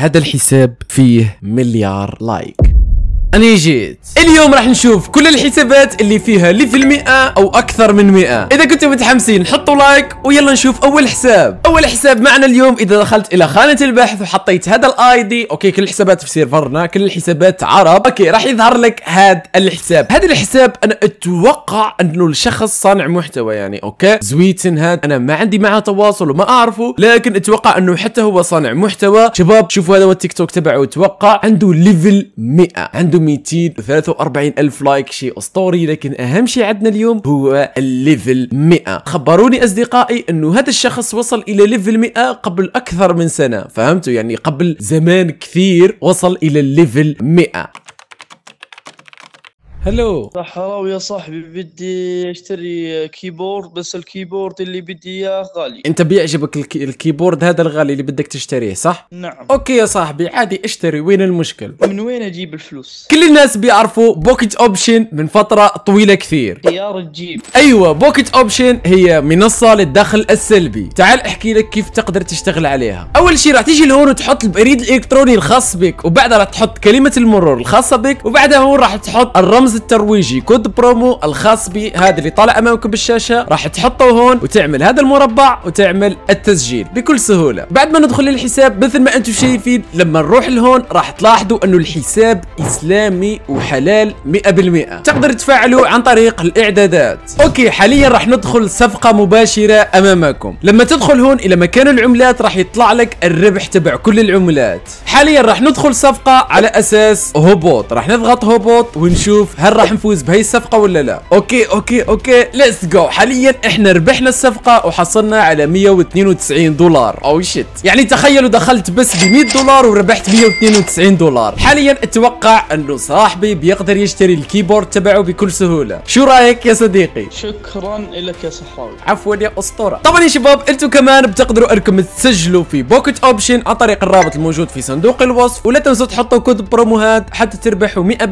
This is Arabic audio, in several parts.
هذا الحساب فيه مليار لايك انا جيت اليوم راح نشوف كل الحسابات اللي فيها ليفل في 100 او اكثر من 100 اذا كنتم متحمسين حطوا لايك ويلا نشوف اول حساب اول حساب معنا اليوم اذا دخلت الى خانه البحث وحطيت هذا الاي دي اوكي كل الحسابات في سيرفرنا كل الحسابات عرب اوكي راح يظهر لك هذا الحساب هذا الحساب انا اتوقع انه الشخص صانع محتوى يعني اوكي زويتن هذا انا ما عندي معه تواصل وما اعرفه لكن اتوقع انه حتى هو صانع محتوى شباب شوفوا هذا هو التيك توك تبعه اتوقع عنده ليفل 100 عنده 243 ألف لايك شيء أسطوري لكن أهم شيء عندنا اليوم هو الليفل 100 خبروني أصدقائي أنه هذا الشخص وصل إلى ليفل 100 قبل أكثر من سنة فهمتوا يعني قبل زمان كثير وصل إلى الليفل 100 هلو صحراوي يا صاحبي بدي اشتري كيبورد بس الكيبورد اللي بدي اياه غالي انت بيعجبك الكي... الكيبورد هذا الغالي اللي بدك تشتريه صح نعم اوكي يا صاحبي عادي اشتري وين المشكل من وين اجيب الفلوس كل الناس بيعرفوا بوكيت اوبشن من فتره طويله كثير خيار تجيب ايوه بوكيت اوبشن هي منصه للدخل السلبي تعال احكي لك كيف تقدر تشتغل عليها اول شيء راح تيجي لهون وتحط البريد الالكتروني الخاص بك وبعدها راح تحط كلمه المرور الخاصه بك وبعدها هون راح تحط الرمز الرمز الترويجي كود برومو الخاص بهذا اللي طالع امامكم بالشاشه راح تحطه هون وتعمل هذا المربع وتعمل التسجيل بكل سهوله بعد ما ندخل للحساب مثل ما انتم شايفين لما نروح لهون راح تلاحظوا انه الحساب اسلامي وحلال 100% تقدر تفعله عن طريق الاعدادات اوكي حاليا راح ندخل صفقه مباشره امامكم لما تدخل هون الى مكان العملات راح يطلع لك الربح تبع كل العملات حاليا راح ندخل صفقه على اساس هبوط راح نضغط هبوط ونشوف هل راح نفوز بهي الصفقه ولا لا اوكي اوكي اوكي ليتس جو حاليا احنا ربحنا الصفقه وحصلنا على 192 دولار او oh, شيت يعني تخيلوا دخلت بس ب 100 دولار وربحت 192 دولار حاليا اتوقع انه صاحبي بيقدر يشتري الكيبورد تبعه بكل سهوله شو رايك يا صديقي شكرا لك يا صحراوي عفوا يا اسطوره طبعا يا شباب انتم كمان بتقدروا انكم تسجلوا في بوكت اوبشن عن طريق الرابط الموجود في صندوق الوصف ولا تنسوا تحطوا كود برومو هاد حتى تربحوا 100%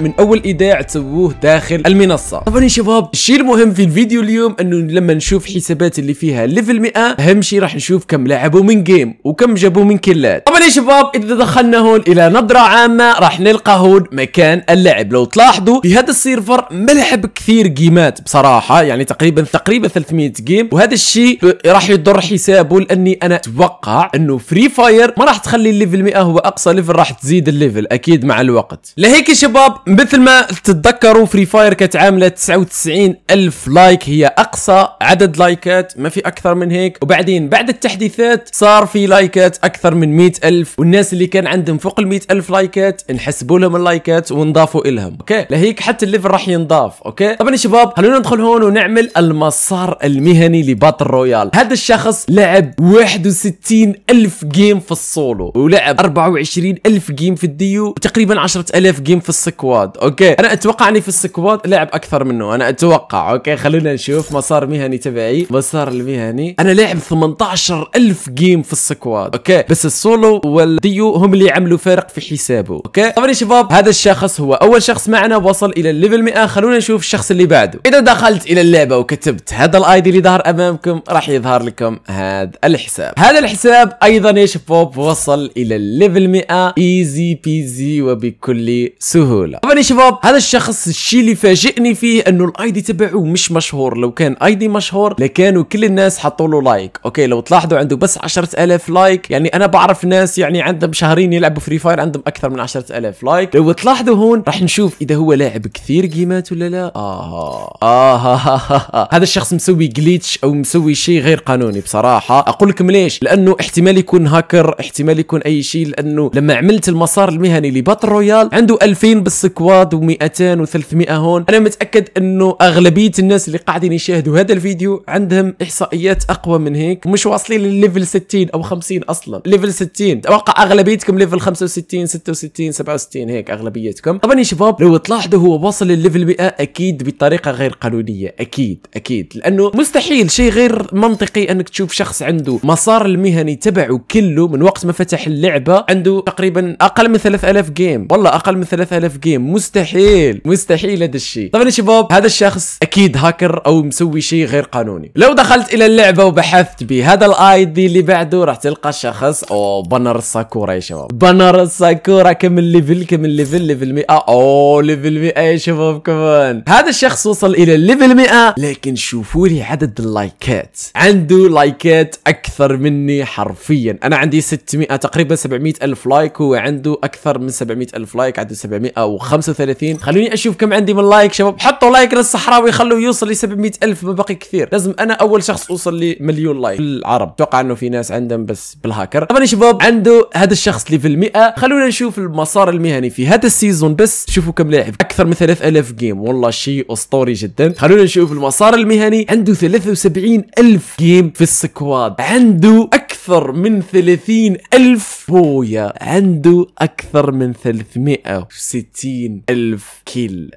من اول ايداع تسووه داخل المنصه طبعا يا شباب الشيء المهم في الفيديو اليوم انه لما نشوف حسابات اللي فيها ليفل 100 اهم شيء راح نشوف كم لعبوا من جيم وكم جابوا من كلات طبعا يا شباب اذا دخلنا هون الى نظره عامه راح نلقى هون مكان اللعب لو تلاحظوا في هذا السيرفر ملعب كثير جيمات بصراحه يعني تقريبا تقريبا 300 جيم وهذا الشيء راح يضر حسابه لاني انا اتوقع انه فري فاير ما راح تخلي الليفل 100 هو اقصى ليفل راح تزيد الليفل اكيد مع الوقت لهيك يا شباب مثل ما تتذكروا فري فاير كانت عامله 99 الف لايك هي اقصى عدد لايكات ما في اكثر من هيك وبعدين بعد التحديثات صار في لايكات اكثر من 100 الف والناس اللي كان عندهم فوق ال 100 الف لايكات نحسبوا لهم اللايكات ونضافوا لهم اوكي لهيك حتى الليفل راح ينضاف اوكي طبعا يا شباب خلونا ندخل هون ونعمل المسار المهني لباتل رويال هذا الشخص لعب 61 الف جيم في السولو ولعب 24 الف جيم في الديو وتقريبا 10000 جيم في السكواد اوكي انا انا اتوقع اني في السكواد لعب اكثر منه انا اتوقع اوكي خلونا نشوف مسار مهني تبعي مسار المهني انا لاعب 18000 جيم في السكواد اوكي بس السولو والديو هم اللي عملوا فارق في حسابه اوكي طبعا يا شباب هذا الشخص هو اول شخص معنا وصل الى الليفل 100 خلونا نشوف الشخص اللي بعده اذا دخلت الى اللعبه وكتبت هذا الاي دي اللي ظهر امامكم راح يظهر لكم هذا الحساب هذا الحساب ايضا يا شباب وصل الى الليفل 100 ايزي بيزي وبكل سهوله طبعا يا شباب هذا الشخص الشيء اللي فاجئني فيه انه الاي دي تبعه مش مشهور لو كان اي دي مشهور لكانوا كل الناس حطوا له لايك اوكي لو تلاحظوا عنده بس 10000 لايك يعني انا بعرف ناس يعني عندهم شهرين يلعبوا فري فاير عندهم اكثر من 10000 لايك لو تلاحظوا هون راح نشوف اذا هو لاعب كثير جيمات ولا لا آه. آه. آه. هذا الشخص مسوي جليتش او مسوي شيء غير قانوني بصراحه اقول لكم ليش لانه احتمال يكون هاكر احتمال يكون اي شيء لانه لما عملت المسار المهني لباتل رويال عنده 2000 بالسكواد و200 200 و300 هون انا متاكد انه اغلبيه الناس اللي قاعدين يشاهدوا هذا الفيديو عندهم احصائيات اقوى من هيك مش واصلين لليفل 60 او 50 اصلا ليفل 60 اتوقع اغلبيتكم ليفل 65 66 67 هيك اغلبيتكم طبعا يا شباب لو تلاحظوا هو وصل لليفل 100 اكيد بطريقه غير قانونيه اكيد اكيد لانه مستحيل شيء غير منطقي انك تشوف شخص عنده مسار المهني تبعه كله من وقت ما فتح اللعبه عنده تقريبا اقل من 3000 جيم والله اقل من 3000 جيم مستحيل مستحيل مستحيل هذا الشيء طبعا يا شباب هذا الشخص اكيد هاكر او مسوي شيء غير قانوني لو دخلت الى اللعبه وبحثت بهذا الاي دي اللي بعده راح تلقى شخص او بنر الساكورا يا شباب بنر الساكورا كم الليفل كم الليفل ليفل 100 او ليفل 100 يا شباب كمان هذا الشخص وصل الى الليفل 100 لكن شوفوا لي عدد اللايكات عنده لايكات اكثر مني حرفيا انا عندي 600 تقريبا 700 الف لايك هو عنده اكثر من 700 الف لايك عنده 735 خلوني اشوف كم عندي من لايك شباب حطوا لايك للصحراوي خلوه يوصل ل 700 الف ما باقي كثير لازم انا اول شخص اوصل لمليون لايك العرب اتوقع انه في ناس عندهم بس بالهاكر طبعا يا شباب عنده هذا الشخص اللي في 100 خلونا نشوف المسار المهني في هذا السيزون بس شوفوا كم لاعب اكثر من 3000 جيم والله شيء اسطوري جدا خلونا نشوف المسار المهني عنده 73000 جيم في السكواد عنده أكثر من ثلاثين ألف بويا عنده أكثر من ثلاثمائة وستين ألف كيل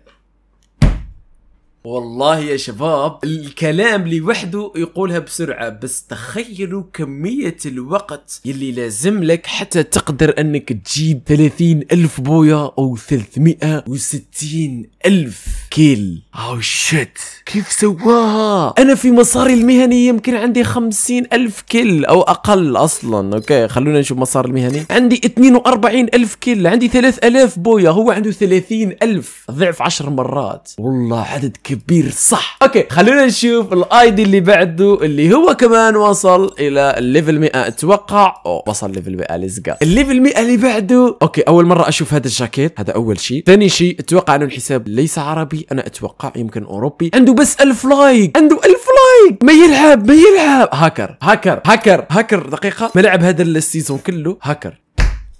والله يا شباب الكلام لوحده يقولها بسرعة بس تخيلوا كمية الوقت يلي لازم لك حتى تقدر انك تجيب 30 ألف بويا او 360 ألف سكيل او شيت كيف سواها انا في مساري المهني يمكن عندي خمسين الف كل او اقل اصلا اوكي خلونا نشوف مسار المهني عندي واربعين الف كل عندي 3000 بويا هو عنده ثلاثين الف ضعف 10 مرات والله عدد كبير صح اوكي خلونا نشوف الاي دي اللي بعده اللي هو كمان وصل الى الليفل 100 اتوقع أوه وصل ليفل 100 لزقا الليفل 100 اللي بعده اوكي اول مره اشوف هذا الجاكيت هذا اول شيء ثاني شيء اتوقع انه الحساب ليس عربي انا اتوقع يمكن اوروبي عنده بس ألف لايك عنده ألف لايك ما يلعب ما يلعب هاكر هاكر هاكر هاكر دقيقه ما لعب هذا السيزون كله هاكر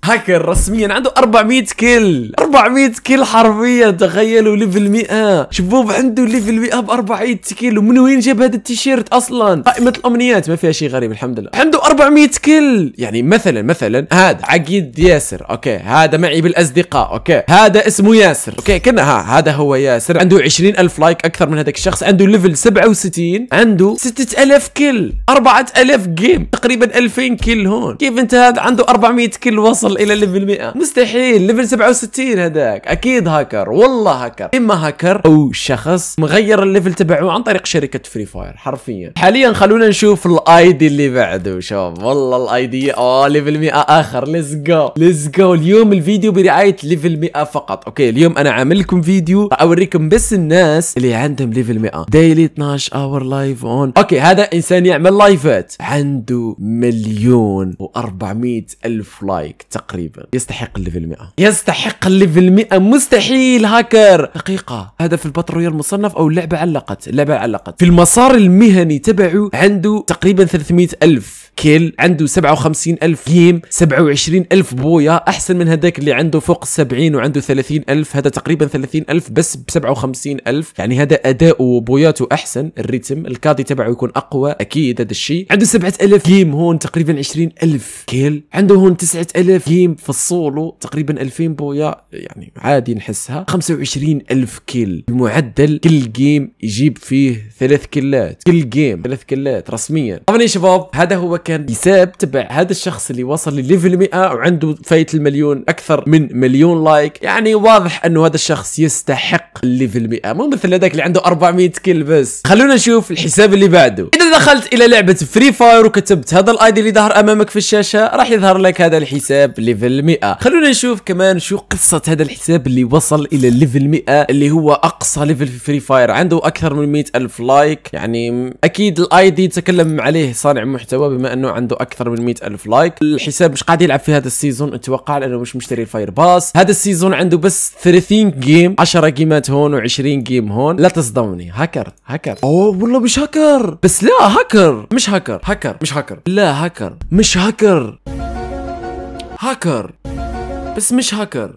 هاكر رسميا عنده 400 كيل 400 كيل حرفيا تخيلوا ليفل 100 شباب عنده ليفل 100 ب 400 كيل ومن وين جاب هذا التيشيرت اصلا قائمه الامنيات ما فيها شيء غريب الحمد لله عنده 400 كيل يعني مثلا مثلا هذا عقيد ياسر اوكي هذا معي بالاصدقاء اوكي هذا اسمه ياسر اوكي كنا ها هذا هو ياسر عنده 20000 لايك اكثر من هذاك الشخص عنده ليفل 67 عنده 6000 كيل 4000 جيم تقريبا 2000 كيل هون كيف انت هذا عنده 400 كيل وصل يوصل الى 100% مستحيل ليفل 67 هذاك اكيد هاكر والله هاكر اما هاكر او شخص مغير الليفل تبعه عن طريق شركه فري فاير حرفيا حاليا خلونا نشوف الاي دي اللي بعده شباب والله الاي دي اه ليفل 100 اخر ليتس جو ليتس جو اليوم الفيديو برعايه ليفل 100 فقط اوكي اليوم انا عامل لكم فيديو اوريكم بس الناس اللي عندهم ليفل 100 ديلي 12 اور لايف اون اوكي هذا انسان يعمل لايفات عنده مليون و400 الف لايك تقريبا تقريبا يستحق الليفل 100 يستحق الليفل 100 مستحيل هاكر دقيقة هذا في الباتل رويال مصنف أو اللعبة علقت اللعبة علقت في المسار المهني تبعه عنده تقريبا 300 ألف كيل عنده 57 ألف جيم 27 ألف بويا أحسن من هذاك اللي عنده فوق 70 وعنده 30 ألف هذا تقريبا 30 ألف بس ب 57 ألف يعني هذا أداؤه بوياته أحسن الريتم الكادي تبعه يكون أقوى أكيد هذا الشيء عنده 7000 جيم هون تقريبا 20 ألف كيل عنده هون 9000 جيم في السولو تقريبا 2000 بويا يعني عادي نحسها 25 ألف كيل بمعدل كل جيم يجيب فيه ثلاث كلات كل جيم ثلاث كلات رسميا طبعا يا شباب هذا هو كان حساب تبع هذا الشخص اللي وصل لليفل 100 وعنده فايت المليون اكثر من مليون لايك يعني واضح انه هذا الشخص يستحق الليفل 100 مو مثل هذاك اللي عنده 400 كيل بس خلونا نشوف الحساب اللي بعده اذا دخلت الى لعبه فري فاير وكتبت هذا الايدي اللي ظهر امامك في الشاشه راح يظهر لك هذا الحساب ليفل 100 خلونا نشوف كمان شو قصه هذا الحساب اللي وصل الى الليفل 100 اللي هو اقصى ليفل في فري فاير عنده اكثر من 100 الف لايك يعني اكيد الايدي تكلم عليه صانع محتوى بما لانه عنده اكثر من 100 الف لايك الحساب مش قاعد يلعب في هذا السيزون اتوقع لانه مش مشتري الفاير باس هذا السيزون عنده بس 30 جيم 10 جيمات هون و20 جيم هون لا تصدمني هاكر هاكر اوه والله مش هاكر بس لا هاكر مش هاكر هاكر مش هاكر لا هاكر مش هاكر هاكر بس مش هاكر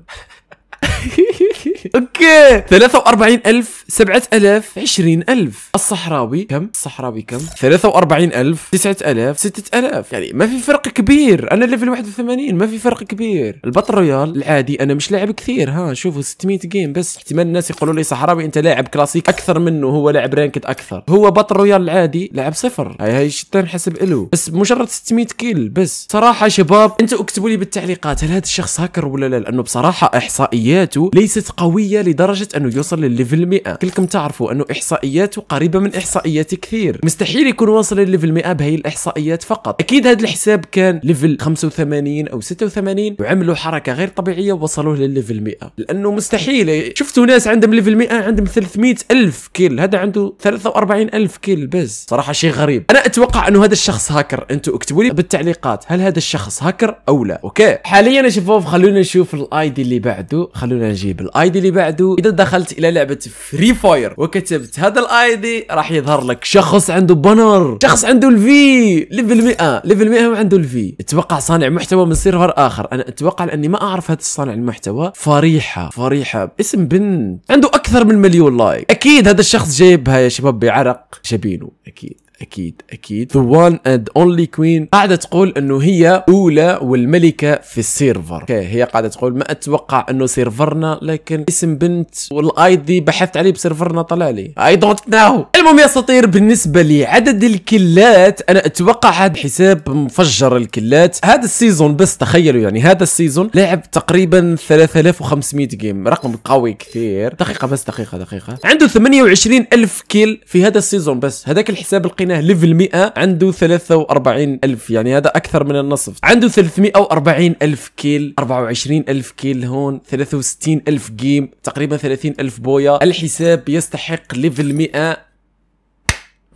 اوكي 43000 7000 20000 الصحراوي كم الصحراوي كم 43000 9000 6000 يعني ما في فرق كبير انا ليفل 81 ما في فرق كبير البطل رويال العادي انا مش لاعب كثير ها شوفوا 600 جيم بس احتمال الناس يقولوا لي صحراوي انت لاعب كلاسيك اكثر منه هو لاعب رانكد اكثر هو بطل رويال العادي لاعب صفر هاي هاي شتان حسب الو بس مجرد 600 كيل بس صراحه شباب انتوا اكتبوا لي بالتعليقات هل هذا الشخص هاكر ولا لا لانه بصراحه احصائياته ليست قوية قويه لدرجه انه يوصل للليفل 100 كلكم تعرفوا انه احصائياته قريبه من احصائيات كثير مستحيل يكون واصل للليفل 100 بهي الاحصائيات فقط اكيد هذا الحساب كان ليفل 85 او 86 وعملوا حركه غير طبيعيه ووصلوه للليفل 100 لانه مستحيل شفتوا ناس عندهم ليفل 100 عندهم 300 الف كيل هذا عنده 43 الف كيل بس صراحه شيء غريب انا اتوقع انه هذا الشخص هاكر انتم اكتبوا لي بالتعليقات هل هذا الشخص هاكر او لا اوكي حاليا يا شباب خلونا نشوف الايدي اللي بعده خلونا نجيب الايدي الايدي اللي بعده اذا دخلت الى لعبه فري فاير وكتبت هذا الاي دي راح يظهر لك شخص عنده بانر شخص عنده الفي ليفل 100 ليفل 100 وعنده الفي اتوقع صانع محتوى من سيرفر اخر انا اتوقع لاني ما اعرف هذا الصانع المحتوى فريحه فريحه اسم بنت عنده اكثر من مليون لايك اكيد هذا الشخص جايبها يا شباب بعرق جبينه اكيد اكيد اكيد ذا وان اند اونلي كوين قاعده تقول انه هي اولى والملكه في السيرفر اوكي هي قاعده تقول ما اتوقع انه سيرفرنا لكن اسم بنت والاي دي بحثت عليه بسيرفرنا طلع لي اي دونت نو المهم يا سطير بالنسبه لعدد الكلات انا اتوقع هذا حساب مفجر الكلات هذا السيزون بس تخيلوا يعني هذا السيزون لعب تقريبا 3500 جيم رقم قوي كثير دقيقه بس دقيقه دقيقه عنده 28000 كيل في هذا السيزون بس هذاك الحساب القيم لقيناه ليفل 100 عنده 43 ألف يعني هذا أكثر من النصف عنده 340 ألف كيل 24 ألف كيل هون 63 ألف جيم تقريبا 30 ألف بويا الحساب يستحق ليفل 100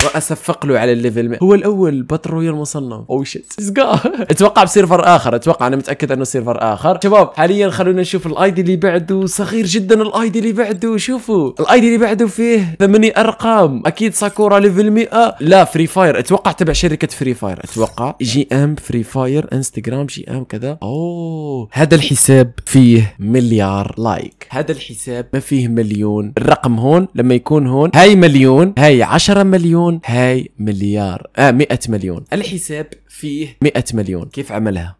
واصفق له على الليفل هو الاول باتل رويال مصنف او oh شيت اتوقع بسيرفر اخر اتوقع انا متاكد انه سيرفر اخر شباب حاليا خلونا نشوف الاي دي اللي بعده صغير جدا الاي دي اللي بعده شوفوا الاي دي اللي بعده فيه ثمانية ارقام اكيد ساكورا ليفل 100 لا فري فاير اتوقع تبع شركه فري فاير اتوقع جي ام فري فاير انستغرام جي ام كذا اوه هذا الحساب فيه مليار لايك هذا الحساب ما فيه مليون الرقم هون لما يكون هون هاي مليون هاي 10 مليون مليون هاي مليار اه مئة مليون الحساب فيه مئة مليون كيف عملها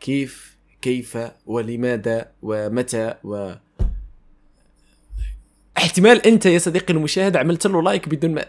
كيف كيف ولماذا ومتى و احتمال انت يا صديقي المشاهد عملت له لايك بدون ما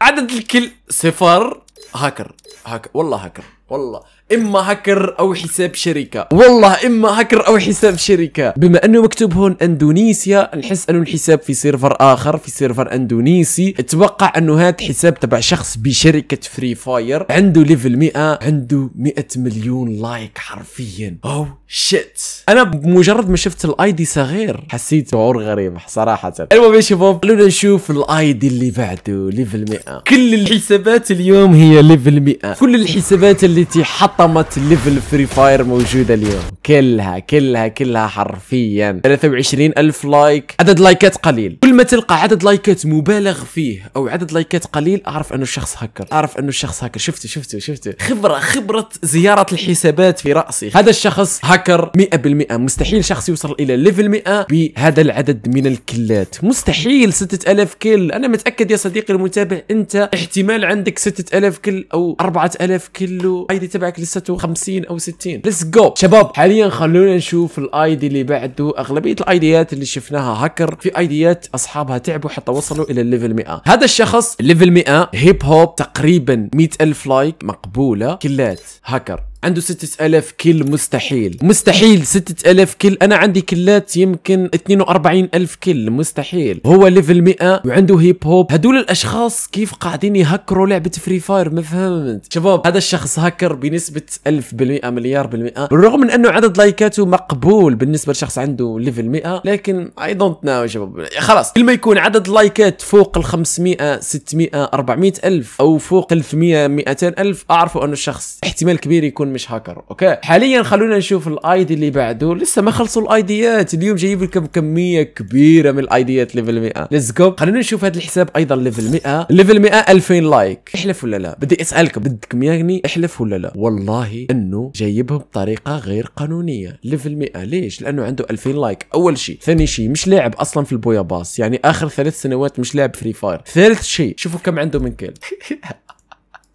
عدد الكل صفر هاكر هاكر والله هاكر والله اما هكر او حساب شركه والله اما هكر او حساب شركه بما انه مكتوب هون اندونيسيا نحس انه الحساب في سيرفر اخر في سيرفر اندونيسي اتوقع انه هذا حساب تبع شخص بشركه فري فاير عنده ليفل 100 عنده 100 مليون لايك حرفيا او oh شيت انا بمجرد ما شفت الاي دي صغير حسيت شعور غريب صراحه المهم يا شباب خلونا نشوف الاي دي اللي بعده ليفل 100 كل الحسابات اليوم هي ليفل 100 كل الحسابات اللي التي حطمت ليفل فري فاير موجوده اليوم كلها كلها كلها حرفيا 23 الف لايك عدد لايكات قليل كل ما تلقى عدد لايكات مبالغ فيه او عدد لايكات قليل اعرف انه الشخص هكر اعرف انه الشخص هكر شفته شفته شفته خبره خبره زياره الحسابات في راسي هذا الشخص هكر 100% مستحيل شخص يوصل الى ليفل 100 بهذا العدد من الكلات مستحيل 6000 كل انا متاكد يا صديقي المتابع انت احتمال عندك 6000 كل او 4000 كل الاي دي تبعك لساته 50 او 60 ليتس جو شباب حاليا خلونا نشوف الاي دي اللي بعده اغلبيه الايديات اللي شفناها هاكر في ايديات اصحابها تعبوا حتى وصلوا الى الليفل 100 هذا الشخص ليفل 100 هيب هوب تقريبا 100 الف لايك مقبوله كلات هاكر عنده 6000 كيل مستحيل مستحيل 6000 كيل انا عندي كلات يمكن 42000 كيل مستحيل هو ليفل 100 وعنده هيب هوب هدول الاشخاص كيف قاعدين يهكروا لعبه فري فاير ما فهمت شباب هذا الشخص هكر بنسبه 1000% مليار بالمئه بالرغم من انه عدد لايكاته مقبول بالنسبه لشخص عنده ليفل 100 لكن اي دونت ناو شباب خلاص كل ما يكون عدد لايكات فوق ال 500 600 400000 او فوق ال 100 200000 اعرفوا انه الشخص احتمال كبير يكون يكون مش هاكر اوكي حاليا خلونا نشوف الاي دي اللي بعده لسه ما خلصوا الايديات اليوم جايب لكم كميه كبيره من الايديات ليفل 100 ليتس جو خلونا نشوف هذا الحساب ايضا ليفل 100 ليفل 100 2000 لايك احلف ولا لا بدي اسالكم بدكم ياني احلف ولا لا والله انه جايبهم بطريقه غير قانونيه ليفل 100 ليش لانه عنده 2000 لايك اول شيء ثاني شيء مش لاعب اصلا في البويا باص يعني اخر ثلاث سنوات مش لاعب فري فاير ثالث شيء شوفوا كم عنده من كيل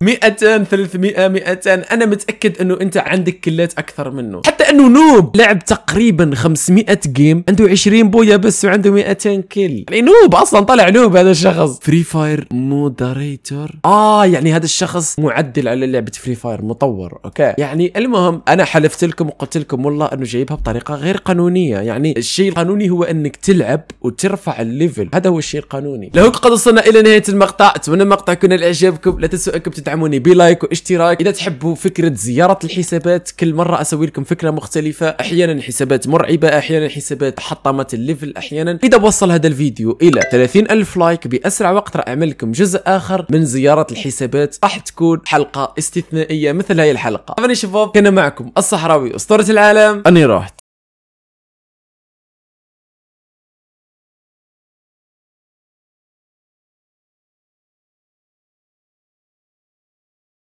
200 300 200 انا متاكد انه انت عندك كلات اكثر منه حتى انه نوب لعب تقريبا 500 جيم عنده 20 بويا بس وعنده 200 كل يعني نوب اصلا طلع نوب هذا الشخص فري فاير مودريتور اه يعني هذا الشخص معدل على لعبه فري فاير مطور اوكي يعني المهم انا حلفت لكم وقلت لكم والله انه جايبها بطريقه غير قانونيه يعني الشيء القانوني هو انك تلعب وترفع الليفل هذا هو الشيء القانوني لو قد وصلنا الى نهايه المقطع اتمنى المقطع يكون لاعجابكم لا تنسوا انكم تدعموا تدعموني بلايك واشتراك اذا تحبوا فكره زياره الحسابات كل مره اسوي لكم فكره مختلفه احيانا حسابات مرعبه احيانا حسابات حطمت الليفل احيانا اذا وصل هذا الفيديو الى 30 الف لايك باسرع وقت راح اعمل لكم جزء اخر من زياره الحسابات راح تكون حلقه استثنائيه مثل هاي الحلقه طبعا شباب كان معكم الصحراوي اسطوره العالم اني رحت